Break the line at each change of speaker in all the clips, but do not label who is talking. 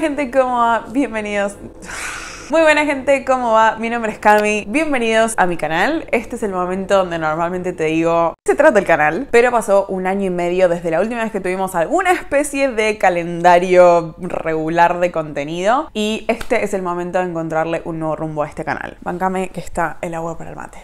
gente, ¿cómo va? Bienvenidos. Muy buena gente, ¿cómo va? Mi nombre es Cami, bienvenidos a mi canal. Este es el momento donde normalmente te digo se trata el canal, pero pasó un año y medio desde la última vez que tuvimos alguna especie de calendario regular de contenido y este es el momento de encontrarle un nuevo rumbo a este canal. Bancame que está el agua para el mate.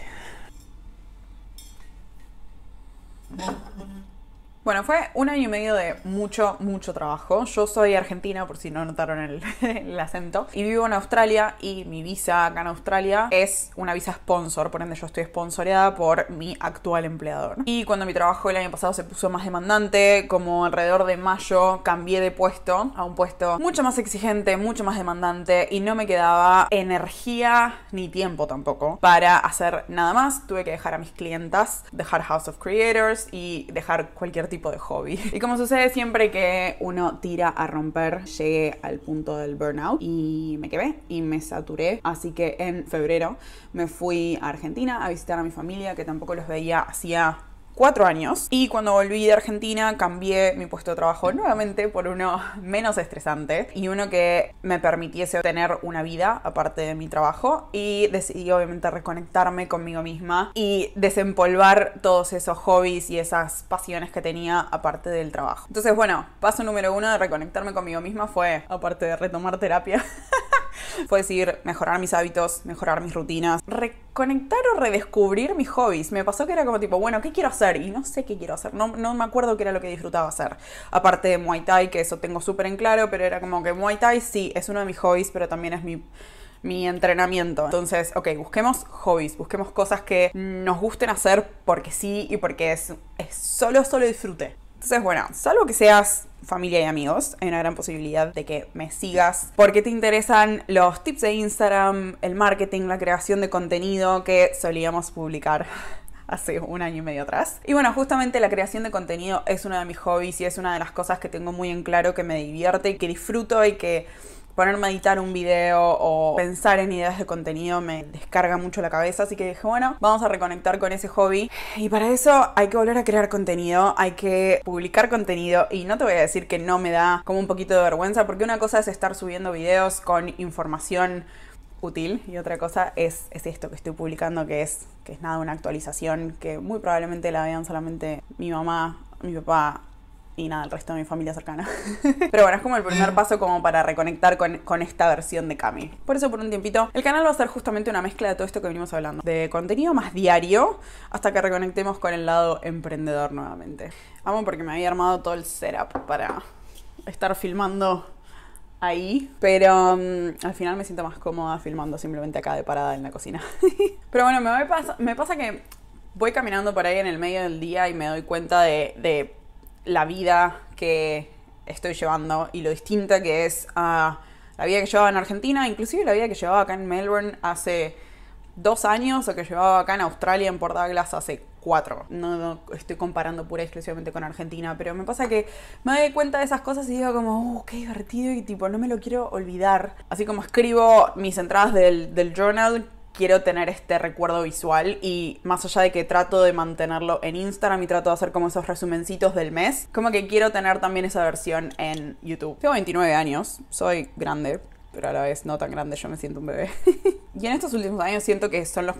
Bueno, fue un año y medio de mucho, mucho trabajo. Yo soy argentina, por si no notaron el, acento, y vivo en Australia y mi visa acá en Australia es una visa sponsor, por ende yo estoy sponsoreada por mi actual empleador. Y cuando mi trabajo el año pasado se puso más demandante, como alrededor de mayo cambié de puesto a un puesto mucho más exigente, mucho más demandante y no me quedaba energía ni tiempo tampoco para hacer nada más. Tuve que dejar a mis clientas, dejar House of Creators y dejar cualquier tipo de hobby. Y como sucede siempre que uno tira a romper, llegué al punto del burnout y me quedé y me saturé. Así que en febrero me fui a Argentina a visitar a mi familia, que tampoco los veía hacía cuatro años y cuando volví de Argentina cambié mi puesto de trabajo nuevamente por uno menos estresante y uno que me permitiese tener una vida aparte de mi trabajo y decidí obviamente reconectarme conmigo misma y desempolvar todos esos hobbies y esas pasiones que tenía aparte del trabajo. Entonces bueno, paso número uno de reconectarme conmigo misma fue aparte de retomar terapia. Fue decir, mejorar mis hábitos, mejorar mis rutinas, reconectar o redescubrir mis hobbies. Me pasó que era como tipo, bueno, ¿qué quiero hacer? Y no sé qué quiero hacer. No, no me acuerdo qué era lo que disfrutaba hacer. Aparte de Muay Thai, que eso tengo súper en claro, pero era como que Muay Thai sí, es uno de mis hobbies, pero también es mi mi entrenamiento. Entonces, ok, busquemos hobbies, busquemos cosas que nos gusten hacer porque sí y porque es, es solo, solo disfrute. Entonces, bueno, salvo que seas familia y amigos. Hay una gran posibilidad de que me sigas porque te interesan los tips de Instagram, el marketing, la creación de contenido que solíamos publicar hace un año y medio atrás. Y bueno, justamente la creación de contenido es uno de mis hobbies y es una de las cosas que tengo muy en claro que me divierte y que disfruto y que ponerme a editar un video o pensar en ideas de contenido me descarga mucho la cabeza, así que dije, bueno, vamos a reconectar con ese hobby. Y para eso hay que volver a crear contenido, hay que publicar contenido y no te voy a decir que no me da como un poquito de vergüenza, porque una cosa es estar subiendo videos con información útil y otra cosa es, esto que estoy publicando que es que es nada una actualización que muy probablemente la vean solamente mi mamá, mi papá y nada, el resto de mi familia cercana. Pero bueno, es como el primer mm. paso como para reconectar con, esta versión de Cami. Por eso por un tiempito, el canal va a ser justamente una mezcla de todo esto que venimos hablando. De contenido más diario hasta que reconectemos con el lado emprendedor nuevamente. Amo porque me había armado todo el setup para estar filmando ahí, pero mm, al final me siento más cómoda filmando simplemente acá de parada en la cocina. pero bueno, me, me pasa que voy caminando por ahí en el medio del día y me doy cuenta de la vida que estoy llevando y lo distinta que es a la vida que llevaba en Argentina, inclusive la vida que llevaba acá en Melbourne hace dos años o que llevaba acá en Australia, en Port Douglas, hace cuatro. No, estoy comparando pura y exclusivamente con Argentina, pero me pasa que me doy cuenta de esas cosas y digo como, oh, qué divertido y tipo, no me lo quiero olvidar. Así como escribo mis entradas del, del journal, quiero tener este recuerdo visual y más allá de que trato de mantenerlo en Instagram y trato de hacer como esos resumencitos del mes, como que quiero tener también esa versión en YouTube. Tengo 29 años, soy grande, pero a la vez no tan grande, yo me siento un bebé. Y en estos últimos años siento que son los,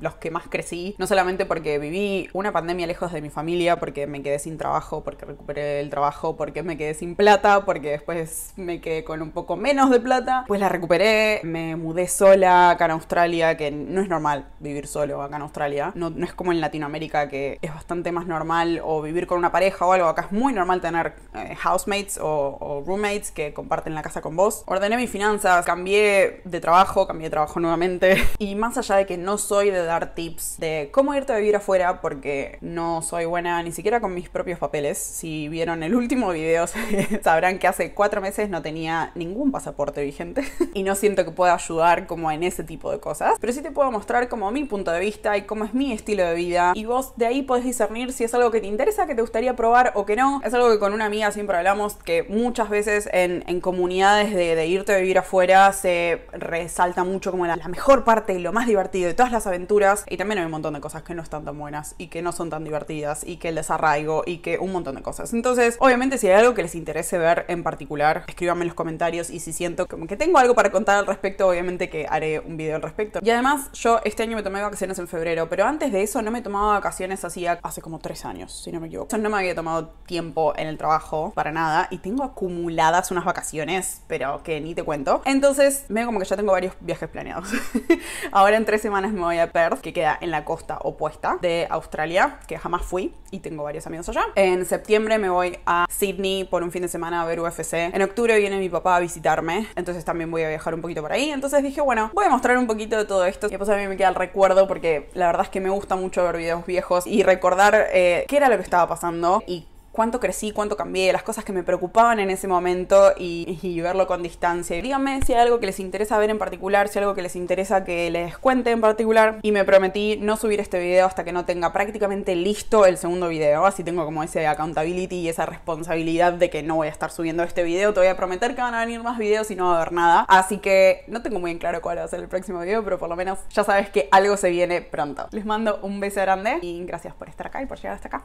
los que más crecí, no solamente porque viví una pandemia lejos de mi familia, porque me quedé sin trabajo, porque recuperé el trabajo, porque me quedé sin plata, porque después me quedé con un poco menos de plata, pues la recuperé, me mudé sola acá en Australia, que no es normal vivir solo acá en Australia, no, es como en Latinoamérica que es bastante más normal o vivir con una pareja o algo, acá es muy normal tener eh, housemates o, o roommates que comparten la casa con vos. Ordené mis finanzas, cambié de trabajo, cambié de trabajo nuevo nuevamente. Y más allá de que no soy de dar tips de cómo irte a vivir afuera, porque no soy buena ni siquiera con mis propios papeles. Si vieron el último video, sabrán que hace cuatro meses no tenía ningún pasaporte vigente y no siento que pueda ayudar como en ese tipo de cosas. Pero sí te puedo mostrar como mi punto de vista y cómo es mi estilo de vida. Y vos de ahí podés discernir si es algo que te interesa, que te gustaría probar o que no. Es algo que con una amiga siempre hablamos que muchas veces en, comunidades de, de irte a vivir afuera se resalta mucho como la la mejor parte y lo más divertido de todas las aventuras. Y también hay un montón de cosas que no están tan buenas y que no son tan divertidas y que el desarraigo y que un montón de cosas. Entonces, obviamente, si hay algo que les interese ver en particular, escríbanme en los comentarios y si siento que tengo algo para contar al respecto, obviamente que haré un video al respecto. Y además, yo este año me tomé vacaciones en febrero, pero antes de eso no me tomaba vacaciones hacía hace como tres años, si no me equivoco. sea, no me había tomado tiempo en el trabajo para nada y tengo acumuladas unas vacaciones, pero que ni te cuento. Entonces, veo como que ya tengo varios viajes planeados. Ahora en tres semanas me voy a Perth, que queda en la costa opuesta de Australia, que jamás fui y tengo varios amigos allá. En septiembre me voy a Sydney por un fin de semana a ver UFC. En octubre viene mi papá a visitarme, entonces también voy a viajar un poquito por ahí. Entonces dije, bueno, voy a mostrar un poquito de todo esto. Y después a mí me queda el recuerdo porque la verdad es que me gusta mucho ver videos viejos y recordar eh, qué era lo que estaba pasando y cuánto crecí, cuánto cambié, las cosas que me preocupaban en ese momento y, verlo con distancia. Díganme si hay algo que les interesa ver en particular, si hay algo que les interesa que les cuente en particular. Y me prometí no subir este video hasta que no tenga prácticamente listo el segundo video. Así tengo como ese accountability y esa responsabilidad de que no voy a estar subiendo este video. Te voy a prometer que van a venir más videos y no va a haber nada. Así que no tengo muy en claro cuál va a ser el próximo video, pero por lo menos ya sabes que algo se viene pronto. Les mando un beso grande y gracias por estar acá y por llegar hasta acá.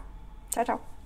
Chao, chao.